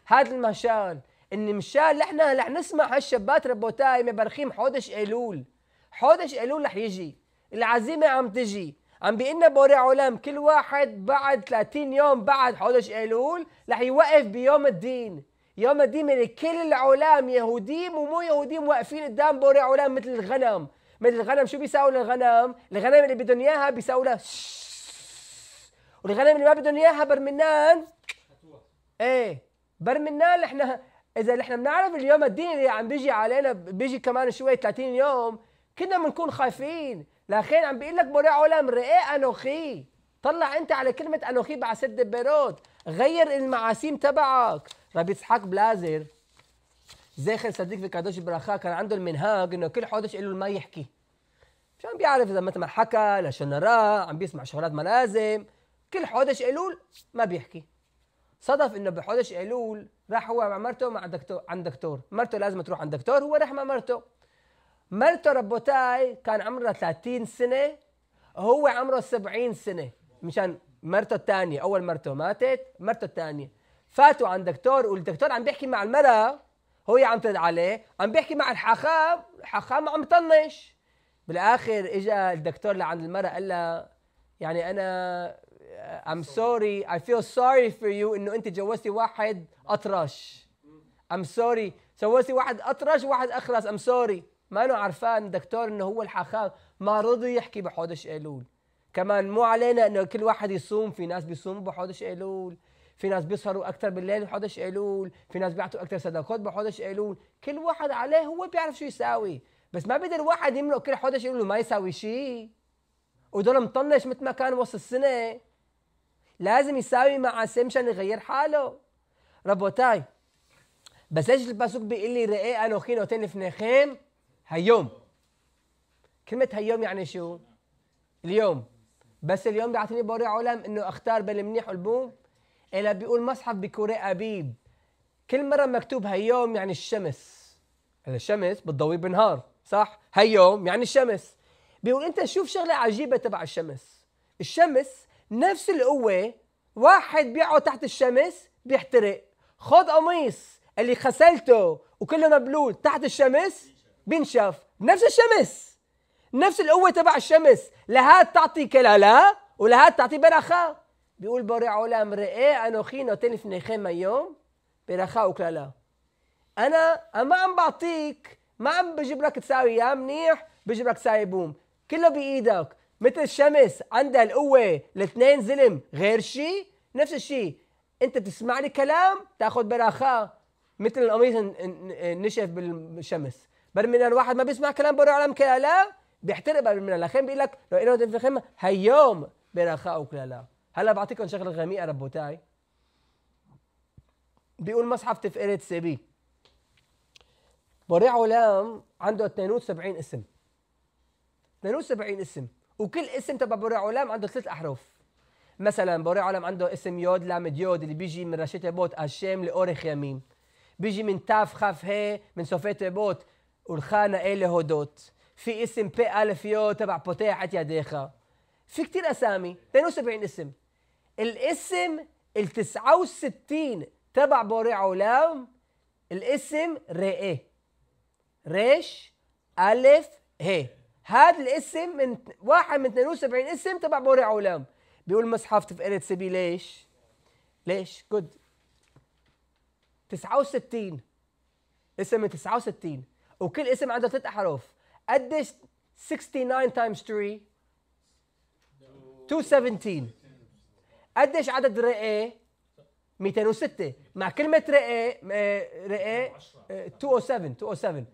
هذا المشال ان مشان احنا رح نسمع هالشبات ربوتاي مبرخيم حودش ايلول حودش ايلول رح يجي العزيمه عم تجي عم بيقلنا بوري علام كل واحد بعد 30 يوم بعد حودش ايلول رح يوقف بيوم الدين يوم الدين من يعني كل العلام يهوديم ومو يهوديم واقفين قدام بوري علام مثل الغنم مثل الغنم شو بيساووا للغنم؟ الغنم اللي بدهم اياها بيساووا لها والغنم اللي ما بدهم اياها برمنان ايه برمنان احنا اذا احنا بنعرف اليوم الدين اللي عم بيجي علينا بيجي كمان شوي 30 يوم كنا بنكون خايفين لكن عم بيقول لك بوري عالم رئي انوخي طلع انت على كلمه انوخي بعد سد بيروت غير المعاسيم تبعك ربي اسحاق بلازر زاخر صديق في كادوش براخا كان عنده المنهاج انه كل حودش له ما يحكي مشان بيعرف اذا مثل ما حكى لشنراء راه عم بيسمع شغلات ما لازم كل حودش له ما بيحكي صدف انه ب11 ايلول راح هو مع مرته مع دكتور عند دكتور مرته لازم تروح عند دكتور هو راح مع مرته مرته ربوتاي كان عمرها 30 سنه هو عمره 70 سنه مشان مرته الثانيه اول مرته ماتت مرته الثانيه فاتوا عند دكتور والدكتور عم بيحكي مع المرأة هو عم ترد عليه عم بيحكي مع الحاخام الحاخام عم طنش بالاخر اجى الدكتور لعند المرأة قال لها يعني انا Uh, I'm sorry I feel sorry for you انه انت جوزتي واحد اطرش I'm sorry جوزتي واحد اطرش واحد اخرس I'm sorry ما أنا عرفان دكتور انه هو الحاخام ما رضي يحكي بحودش ايلول كمان مو علينا انه كل واحد يصوم في ناس بيصوموا بحودش ايلول في ناس بيسهروا اكثر بالليل بحودش ايلول في ناس بيعطوا اكثر صدقات بحودش ايلول كل واحد عليه هو بيعرف شو يساوي بس ما بيقدر واحد يملك كل حودش ايلول وما يساوي شيء ودول مطنش مثل ما كان وسط السنه لازم يساوي مع معاسيه مشان يغير حاله ربوتاي بس ليش الباسوك بيقول لي رئي انوخي نوتين لفنيخيم هيوم كلمة هيوم يعني شو؟ اليوم بس اليوم بيعطيني بوري علم انه اختار بين المنيح والبوم الا بيقول مصحف بكوري ابيب كل مرة مكتوب هيوم يعني الشمس الشمس بتضوي بالنهار صح؟ هيوم يعني الشمس بيقول انت شوف شغلة عجيبة تبع الشمس الشمس نفس القوة واحد بيقعد تحت الشمس بيحترق خد قميص اللي غسلته وكله مبلول تحت الشمس بينشف نفس الشمس نفس القوة تبع الشمس لهاد تعطي كلالا ولهاد تعطي برخاء بيقول برع الأمر إيه أنوخي نوتين فنيخيم يوم برخاء وكلالا أنا ما عم بعطيك ما عم بجيب لك تساوي يا منيح بجيب لك تساوي بوم كله بإيدك مثل الشمس عندها القوه الاثنين زلم غير شيء نفس الشيء انت بتسمع لي كلام تاخذ براخاه مثل القميص نشف بالشمس بل من الواحد ما بيسمع كلام بره عالم كلالا بيحترق بل من الاخين بيقول لك لو انه في الخيمه هيوم برخاء وكلالا هلا بعطيكم شغله غميقه ربوتاي بيقول مصحف سي بي بريع علام عنده 72 اسم 72 اسم وكل اسم تبع بوري علام عنده ثلاث احرف مثلا بوري علام عنده اسم يود لام يود اللي بيجي من رشيت بوت الشام لاورخ يمين بيجي من تاف خاف هي من سوفيت بوت ورخانا اي إيه هودوت في اسم بي ألف يو تبع بوتاحت يديخا في كتير أسامي 72 اسم الاسم ال 69 تبع بوري علام الاسم ري ايه ريش ألف هي هذا الاسم من واحد من 72 اسم تبع بوري علام بيقول مصحف فقرت سبي ليش؟ ليش؟ جود 69 اسم من 69 وكل اسم عنده ثلاث احرف قديش 69 تايمز 3 217 قديش عدد رئي 206 مع كلمه رئي رئي 207 207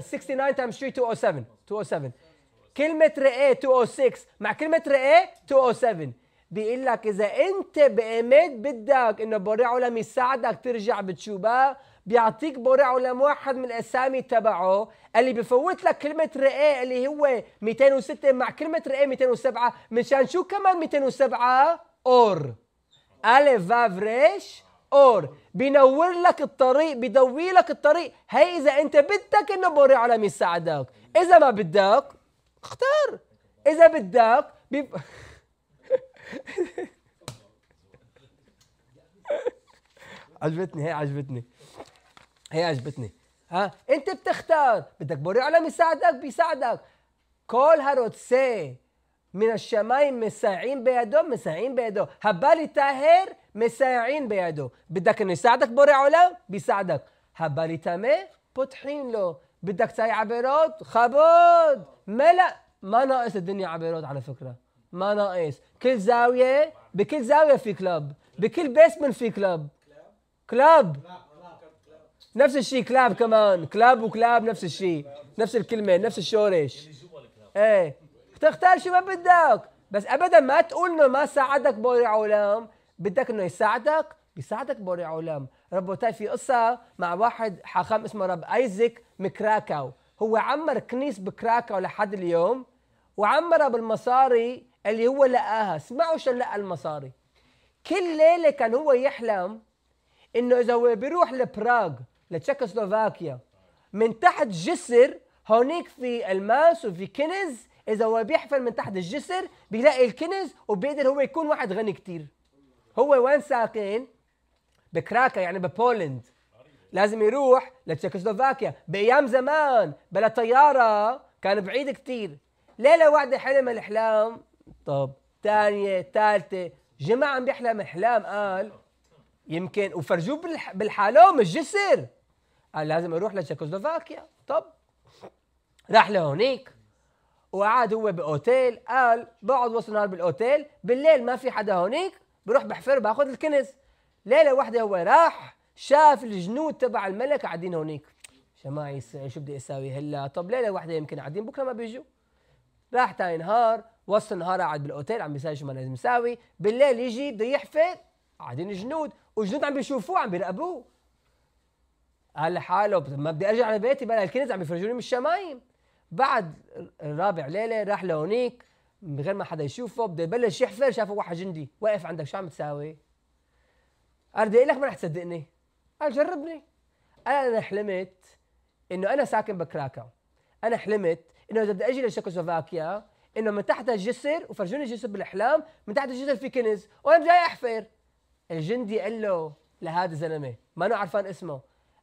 69 تايمز 3 207 207 كلمه رئيه 206 مع كلمه رئيه 207 بيقول لك اذا انت بأمد بدك انه بوري علم يساعدك ترجع بتشوبه بيعطيك بوري علم واحد من الاسامي تبعه اللي بفوت لك كلمه رئاء اللي هو 206 مع كلمه رئاء 207 مشان شو كمان 207 اور الف ريش اور بينور لك الطريق بيضوي لك الطريق هي اذا انت بدك انه بوري علم يساعدك اذا ما بدك اختار اذا بدك بيب... عجبتني هي عجبتني هي عجبتني ها انت بتختار بدك بوري علم يساعدك بيساعدك كل הרוצה من الشمايم مساعين بيده مساعين بيده هبالي تاهر مساعين بيده بدك انه يساعدك بوري علم بيساعدك هبالي تامي بطحين له بدك على بيروت خبود ملأ ما ناقص الدنيا بيروت على فكره ما ناقص كل زاويه بكل زاويه في كلاب بكل بيسمنت في كلاب كلاب نفس الشيء كلاب كمان كلاب وكلاب نفس الشيء نفس الكلمه نفس الشورش ايه تختار شو ما بدك بس ابدا ما تقول انه ما ساعدك بوري عولام بدك انه يساعدك بيساعدك بوري ربو ربوتاي في قصه مع واحد حاخام اسمه رب ايزك من كراكاو هو عمر كنيس بكراكاو لحد اليوم وعمرها بالمصاري اللي هو لقاها اسمعوا شو لقى المصاري كل ليلة كان هو يحلم انه اذا هو بيروح لبراغ لتشيكوسلوفاكيا من تحت جسر هونيك في الماس وفي كنز اذا هو بيحفر من تحت الجسر بيلاقي الكنز وبيقدر هو يكون واحد غني كتير هو وين ساكن بكراكا يعني ببولند لازم يروح لتشيكوسلوفاكيا بايام زمان بلا طياره كان بعيد كثير ليله واحده حلم الاحلام طب ثانيه ثالثه جمع عم بيحلم احلام قال يمكن وفرجوه بالحالوم الجسر قال لازم اروح لتشيكوسلوفاكيا طب راح لهونيك وقعد هو باوتيل قال بقعد وسط النهار بالاوتيل بالليل ما في حدا هونيك بروح بحفر باخذ الكنز ليله واحده هو راح شاف الجنود تبع الملك قاعدين هونيك جماعي شو بدي اساوي هلا طب ليله واحده يمكن قاعدين بكره ما بيجوا راح تاني نهار وسط النهار قاعد بالاوتيل عم بيساوي شو ما لازم يساوي بالليل يجي بده يحفل قاعدين جنود والجنود عم بيشوفوه عم بيراقبوه قال لحاله ما بدي ارجع على بيتي بلا الكنز عم بيفرجوني من الشمايم بعد رابع ليله راح لهونيك من غير ما حدا يشوفه بده يبلش يحفل شافه واحد جندي واقف عندك شو عم تساوي؟ قال بدي اقول لك ما رح تصدقني قال جربني انا حلمت انه انا ساكن بكراكاو انا حلمت انه اذا بدي اجي لتشيكوسلوفاكيا انه من تحت الجسر وفرجوني الجسر بالاحلام من تحت الجسر في كنز وانا جاي احفر الجندي قال له لهذا الزلمه ما انا عرفان اسمه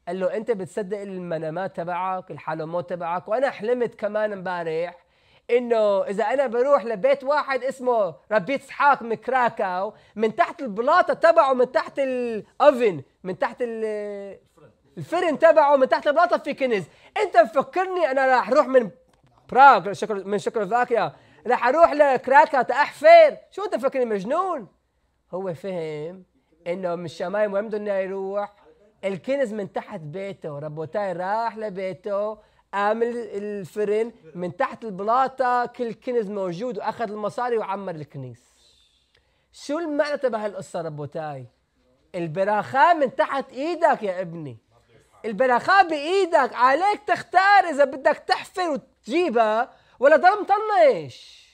قال له انت بتصدق المنامات تبعك الحلمات تبعك وانا حلمت كمان امبارح انه اذا انا بروح لبيت واحد اسمه ربيت اسحاق من كراكاو من تحت البلاطه تبعه من تحت الاوفن من تحت الفرن تبعه من تحت البلاطه في كنز انت مفكرني انا راح اروح من براغ من فاكيا راح اروح لكراكاو تاحفر شو انت مفكرني مجنون هو فهم انه مش شماي وين بده يروح الكنز من تحت بيته ربوتاي راح لبيته عامل الفرن من تحت البلاطة كل كنز موجود وأخذ المصاري وعمر الكنيس شو المعنى تبع هالقصة ربوتاي البراخاء من تحت إيدك يا ابني البراخاء بإيدك عليك تختار إذا بدك تحفر وتجيبها ولا ضل مطنش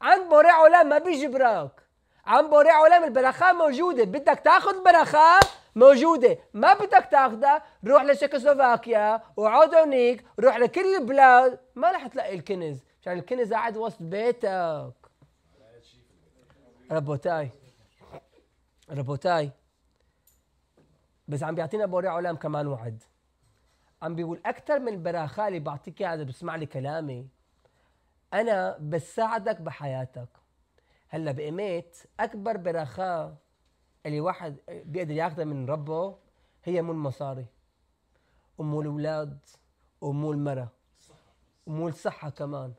عند بورع علام ما بيجبرك عند بورع علام البراخاء موجودة بدك تاخذ البراخاء موجوده ما بدك تاخذها روح لتشيكوسلوفاكيا وعود هونيك روح لكل البلاد ما رح تلاقي الكنز عشان الكنز قاعد وسط بيتك ربوتاي ربوتاي بس عم بيعطينا بوري علام كمان وعد عم بيقول اكثر من براخالي اللي بعطيك اياها اذا بتسمع لي كلامي انا بساعدك بحياتك هلا بقيمات اكبر براخه اللي واحد بيقدر ياخذها من ربه هي مو المصاري ومو الاولاد ومو المرأة ومو الصحة كمان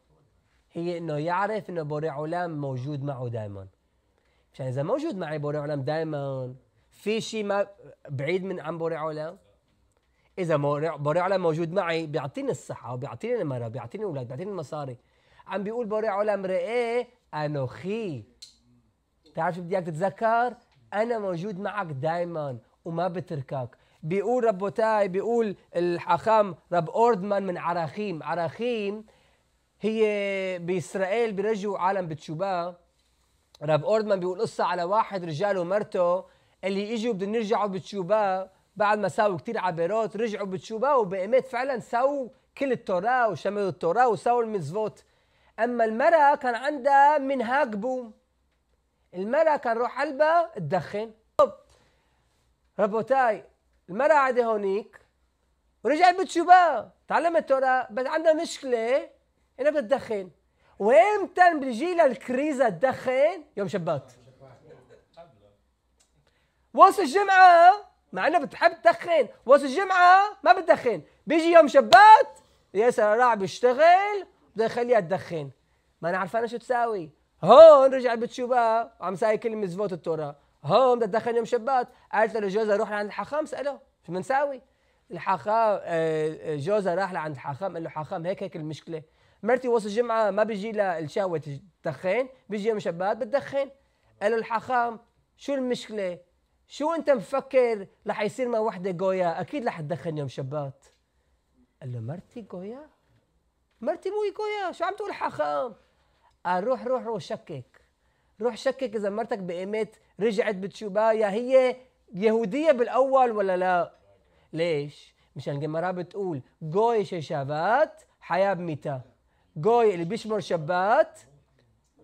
هي انه يعرف انه بوري علام موجود معه دائما مشان اذا موجود معي بوري علام دائما في شيء ما بعيد من عن بوري علام اذا بوري علام موجود معي بيعطيني الصحة وبيعطيني المرأة بيعطيني الاولاد بيعطيني المصاري عم بيقول بوري علام رأيه انوخي بتعرف شو بدي اياك تتذكر انا موجود معك دائما وما بتركك بيقول ربوتاي بيقول الحاخام رب اوردمان من عراخيم عراخيم هي باسرائيل بيرجعوا عالم بتشوباه رب اوردمان بيقول قصه على واحد رجال ومرته اللي اجوا بدهم يرجعوا بتشوباه بعد ما ساووا كثير عبيرات رجعوا بتشوباه وبأمت فعلا ساووا كل التوراه وشملوا التوراه وساووا المزفوت اما المراه كان عندها منهاج بوم المرأة كان روح قلبها تدخن ربوتاي المرأة قاعدة هونيك ورجعت بتشوبها تعلمت تورا بس عندها مشكلة انها بدها تدخن وامتى بيجي لها الكريزة تدخن؟ يوم شبات وصل الجمعة مع انها بتحب تدخن وصل الجمعة ما بتدخن بيجي يوم شبات ياسر راح بيشتغل بده يخليها تدخن ما انا عرفانه شو تساوي هون رجع بتشوبها وعم ساي كلمة زفوت التوراة هون بدها تدخن يوم شبات قالت له جوزها روح لعند الحاخام سأله شو بنساوي الحاخام آه، آه، جوزها راح لعند الحاخام قال له حاخام هيك هيك المشكلة مرتي وصل الجمعة ما بيجي لها الشهوة تدخن بيجي يوم شبات بتدخن قال له الحاخام شو المشكلة شو انت مفكر رح يصير مع وحدة جويا اكيد رح تدخن يوم شبات قال له مرتي جويا مرتي مو جويا شو عم تقول حاخام قال آه، روح روح روح شكك روح شكك اذا مرتك بقيمت رجعت بتشوبها يا هي يهوديه بالاول ولا لا ليش مشان الجمره بتقول جوي شابات حياه بميتا جوي اللي بيشمر شبات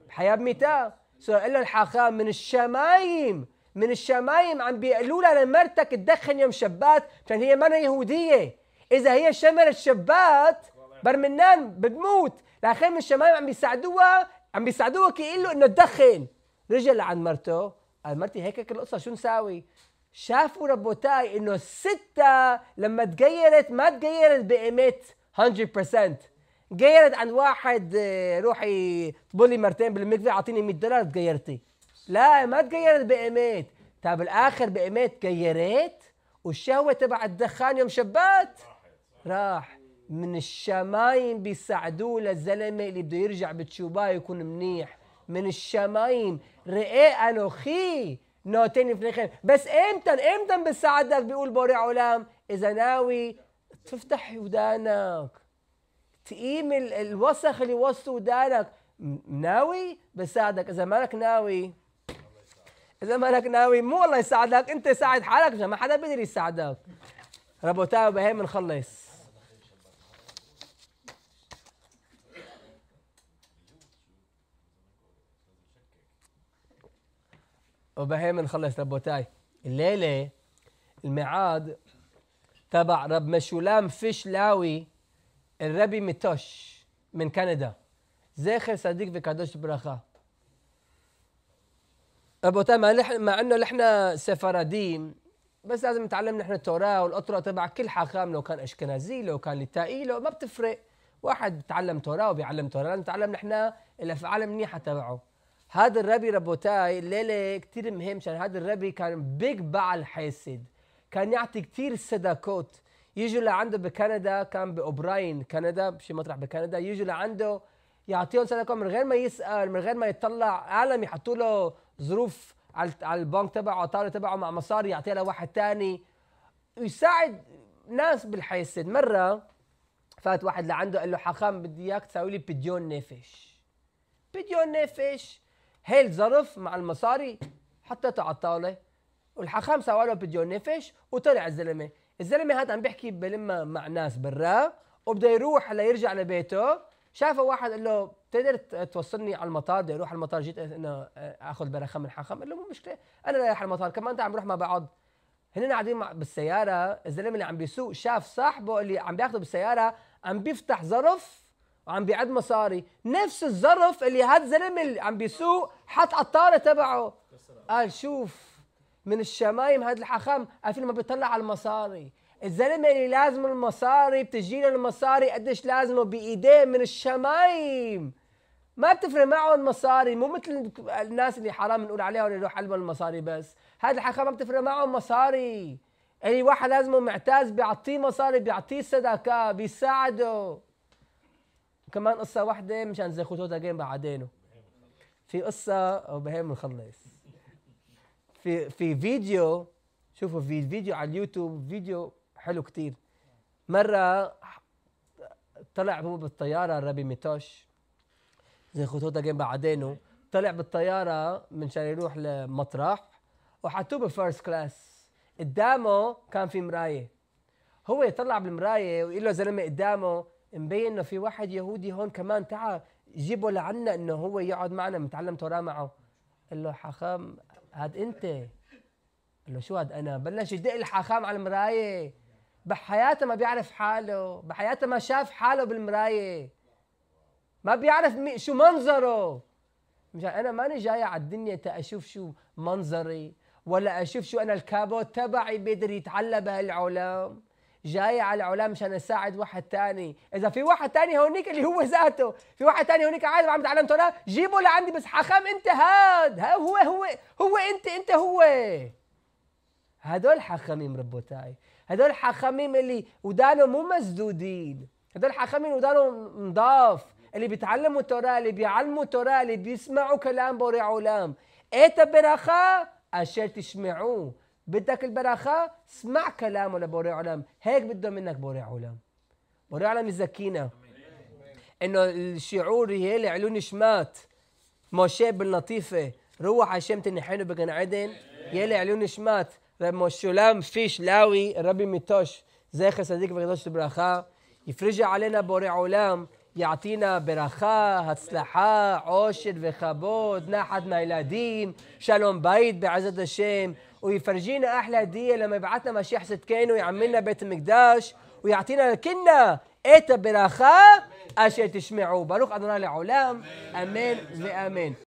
حياه بميتا سو له الحاخام من الشمايم من الشمايم عم بيقولوا لها لمرتك تدخن يوم شبات عشان هي مانا يهوديه اذا هي شمرت شبات برمنان بتموت الاخير من الشمال عم بيساعدوها عم بيساعدوها كانه له انه تدخن رجع لعند مرته قال مرتي هيك هيك القصه شو نساوي؟ شافوا ربوتاي انه الستة لما تغيرت ما تغيرت بقيمة 100% غيرت عن واحد روحي طبولي مرتين بالمكفي اعطيني 100 دولار تغيرتي لا ما تغيرت بقيمات طيب بالاخر بقيمات تغيرت والشهوة تبع الدخان يوم شبات راح من الشمايم بيساعدوه للزلمه اللي بده يرجع بتشوباه يكون منيح من الشمايم رئي انوخي نوتين فنيخين بس امتى امتى بساعدك بيقول بوري علام اذا ناوي تفتح ودانك تقيم الوسخ اللي وسط ودانك ناوي بساعدك اذا مالك ناوي اذا مالك ناوي مو الله يساعدك انت ساعد حالك ما حدا بيقدر يساعدك ربوتاو بهي بنخلص وبهيم نخلص ربوتاي الليلة الميعاد تبع رب مشولام فيش لاوي الربي متوش من كندا زاخر صديق וקדוש ברכה. רבותיי, مع انه نحن سفراديم بس لازم نتعلم نحن التوراة والأطرة تبع كل حاخام لو كان أشكنازي لو كان لتائي لو ما بتفرق واحد بتعلم توراة وبيعلم توراة نتعلم نحن الأفعال المنيحة تبعه هذا الربي ربوتاي ليلة كتير مهم عشان هذا الربي كان بيج بعل حسد كان يعطي كتير صداقات يجوا لعنده بكندا كان بأوبراين كندا بشي مطرح بكندا يجوا لعنده يعطيهم صداقة من غير ما يسأل من غير ما يطلع عالم يحطوا له ظروف على البنك تبعه الطاولة تبعه مع مصاري يعطيها لواحد تاني ويساعد ناس بالحاسد مرة فات واحد لعنده قال له حقام بدي اياك تساوي لي بديون نافش بديون نافش هيل ظرف مع المصاري حطيته على الطاوله والحخام سواله بده نفش وطلع الزلمه الزلمه هذا عم بيحكي بلمه مع ناس برا وبده يروح ليرجع لبيته شافه واحد قال له بتقدر توصلني على المطار بدي اروح على المطار جيت انه آه، اخذ برخم من حخم قال له مو مشكله انا رايح على المطار كمان انت عم بروح مع بعض هن قاعدين بالسياره الزلمه اللي عم بيسوق شاف صاحبه اللي عم بياخده بالسياره عم بيفتح ظرف وعم بيعد مصاري نفس الظرف اللي هاد زلم اللي عم بيسوق حط الطاره تبعه قال شوف من الشمايم هاد الحخام قافل ما بيطلع على المصاري الزلمه اللي لازم المصاري بتجي له المصاري قديش لازمه بايديه من الشمايم ما بتفرق معه المصاري مو مثل الناس اللي حرام نقول عليها اللي يروح علمهم المصاري بس هاد الحخام ما بتفرق معه المصاري اي واحد لازمه معتاز بيعطيه مصاري بيعطيه صدقه بيساعده وكمان قصه واحده مشان زي خطوطها جيم بعدينه في قصه وبهيم نخلص في في فيديو شوفوا في فيديو على اليوتيوب فيديو حلو كتير مره طلع هو بالطياره ربي ميتوش زي خطوطها جيم بعدينه طلع بالطياره منشان يروح لمطرح وحطوه بفيرست كلاس قدامه كان في مرايه هو يطلع بالمرايه ويقول له زلمه قدامه مبين انه في واحد يهودي هون كمان تعا جيبه لعنا انه هو يقعد معنا متعلم توراه معه قال له حاخام هاد انت قال له شو هاد انا بلش يدق الحاخام على المرايه بحياته ما بيعرف حاله بحياته ما شاف حاله بالمرايه ما بيعرف مي شو منظره مش انا ماني جاي على الدنيا تاشوف شو منظري ولا اشوف شو انا الكابوت تبعي بيقدر يتعلى بهالعلام جاي على علام مشان اساعد واحد تاني اذا في واحد تاني هونيك اللي هو ذاته في واحد تاني هونيك عادي عم تعلمته تورا، جيبه لعندي بس حخام انت هاد ها هو هو هو انت انت هو هدول حخامين ربوتاي هدول حخامين اللي ودانهم مو مسدودين هدول حخامين ودانهم نضاف اللي بيتعلموا التوراة اللي بيعلموا التوراة اللي بيسمعوا كلام بوري علام ايه برخا أشر تشمعوه بدك البركة اسمع كلامه لبوري عالم هيك بده منك بوري عالم بوري عالم يزكينا انه الشعور يهيل علون شمات موشي باللطيفة روح عشان تنحينه بجن عدن يلي علون شمات רב משולם פיש לאוי, רבי מיטוש, זכר צדיק וקדוש לברכה, הפריג'ה עלינו בורא עולם, יעטינה ברכה, הצלחה, עושד וכבוד, נחת מהילדים, שלום בית בעזרת ويفرجينا احلى هديه لما يبعتنا مشيح صدقين ويعملنا بيت المقداش ويعطينا الكنه ايت براخا اشي تشمعوا باروخ ادنا لعلام امين, وامين